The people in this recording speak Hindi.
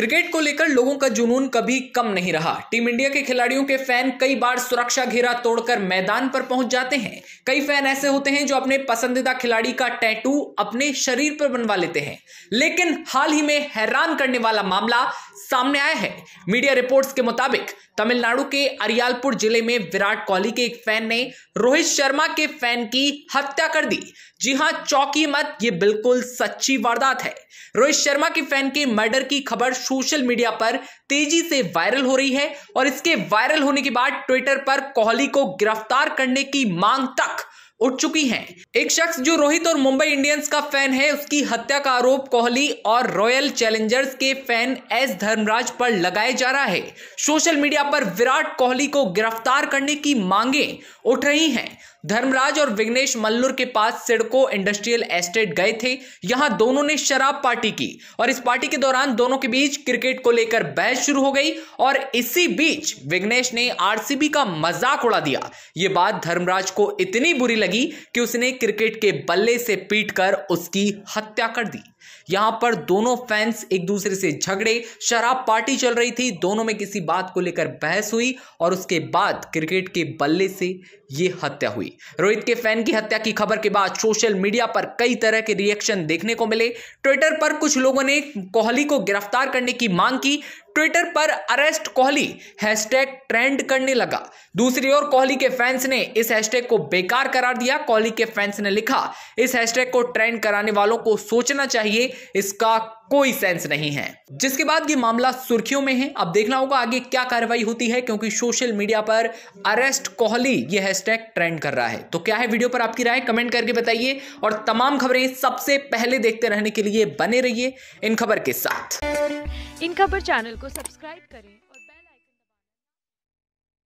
क्रिकेट को लेकर लोगों का जुनून कभी कम नहीं रहा टीम इंडिया के खिलाड़ियों के फैन कई बार सुरक्षा घेरा तोड़कर मैदान पर पहुंच जाते हैं कई फैन ऐसे होते हैं जो अपने पसंदीदा खिलाड़ी का टैटू अपने शरीर पर बनवा लेते हैं लेकिन हाल ही में हैरान करने वाला मामला सामने आया है मीडिया रिपोर्ट्स के मुताबिक तमिलनाडु के अरियालपुर जिले में विराट कोहली के एक फैन ने रोहित शर्मा के फैन की हत्या कर दी जी हां चौकी मत ये बिल्कुल सच्ची वारदात है रोहित शर्मा के फैन के मर्डर की खबर सोशल मीडिया पर तेजी से वायरल हो रही है और इसके वायरल होने के बाद ट्विटर पर कोहली को गिरफ्तार करने की मांग तक उठ चुकी हैं एक शख्स जो रोहित और मुंबई इंडियंस का फैन है उसकी हत्या का आरोप कोहली और रॉयल चैलेंजर्स के फैन एस धर्मराज पर लगाया जा रहा है सोशल मीडिया पर विराट कोहली को गिरफ्तार करने की मांगे उठ रही हैं धर्मराज और विघ्नेश मल्लुर के पास सिडको इंडस्ट्रियल एस्टेट गए थे यहां दोनों ने शराब पार्टी की और इस पार्टी के दौरान दोनों के बीच क्रिकेट को लेकर बहस शुरू हो गई और इसी बीच विघ्नेश ने आरसीबी का मजाक उड़ा दिया ये बात धर्मराज को इतनी बुरी लगी लगी कि उसने क्रिकेट के बल्ले से पीटकर उसकी हत्या कर दी यहां पर दोनों फैंस एक दूसरे से झगड़े शराब पार्टी चल रही थी दोनों में किसी बात को लेकर बहस हुई और उसके बाद क्रिकेट के बल्ले से यह हत्या हुई रोहित के फैन की हत्या की खबर के बाद सोशल मीडिया पर कई तरह के रिएक्शन देखने को मिले ट्विटर पर कुछ लोगों ने कोहली को गिरफ्तार करने की मांग की ट्विटर पर अरेस्ट कोहली हैशटैग ट्रेंड करने लगा दूसरी ओर कोहली के फैंस ने इस हैशटैग को बेकार करार दिया कोहली के फैंस ने लिखा इस हैशटैग को ट्रेंड कराने वालों को सोचना चाहिए करिए इसका कोई सेंस नहीं है जिसके बाद ये मामला सुर्खियों में है अब देखना होगा आगे क्या कार्रवाई होती है क्योंकि सोशल मीडिया पर अरेस्ट कोहली ये हैशटैग ट्रेंड कर रहा है तो क्या है वीडियो पर आपकी राय कमेंट करके बताइए और तमाम खबरें सबसे पहले देखते रहने के लिए बने रहिए इन खबर के साथ इन खबर चैनल को सब्सक्राइब करें